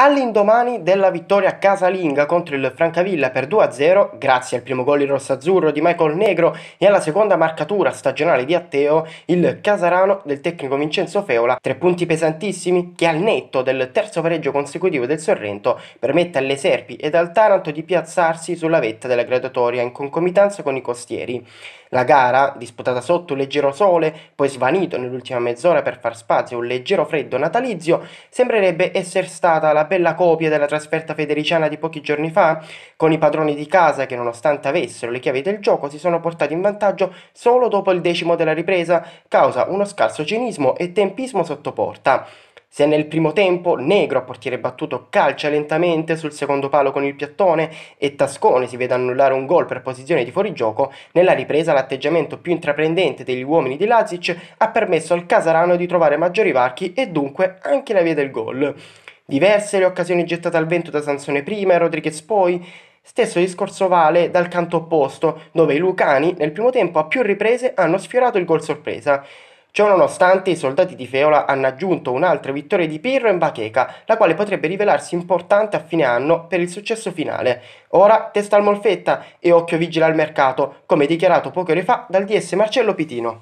All'indomani della vittoria casalinga contro il Francavilla per 2-0, grazie al primo gol in rossazzurro di Michael Negro e alla seconda marcatura stagionale di Atteo, il Casarano del tecnico Vincenzo Feola, tre punti pesantissimi che al netto del terzo pareggio consecutivo del Sorrento permette alle Serpi ed al Taranto di piazzarsi sulla vetta della graduatoria in concomitanza con i costieri. La gara, disputata sotto un leggero sole, poi svanito nell'ultima mezz'ora per far spazio a un leggero freddo natalizio, sembrerebbe essere stata la bella copia della trasferta federiciana di pochi giorni fa, con i padroni di casa che nonostante avessero le chiavi del gioco si sono portati in vantaggio solo dopo il decimo della ripresa, causa uno scarso cinismo e tempismo sotto porta. Se nel primo tempo Negro a portiere battuto calcia lentamente sul secondo palo con il piattone e Tascone si vede annullare un gol per posizione di fuorigioco, nella ripresa l'atteggiamento più intraprendente degli uomini di Lazic ha permesso al Casarano di trovare maggiori varchi e dunque anche la via del gol. Diverse le occasioni gettate al vento da Sansone prima e Rodriguez poi. Stesso discorso vale dal canto opposto, dove i lucani nel primo tempo a più riprese hanno sfiorato il gol sorpresa. Ciononostante i soldati di Feola hanno aggiunto un'altra vittoria di Pirro in Bacheca, la quale potrebbe rivelarsi importante a fine anno per il successo finale. Ora testa al Molfetta e occhio vigile al mercato, come dichiarato poche ore fa dal DS Marcello Pitino.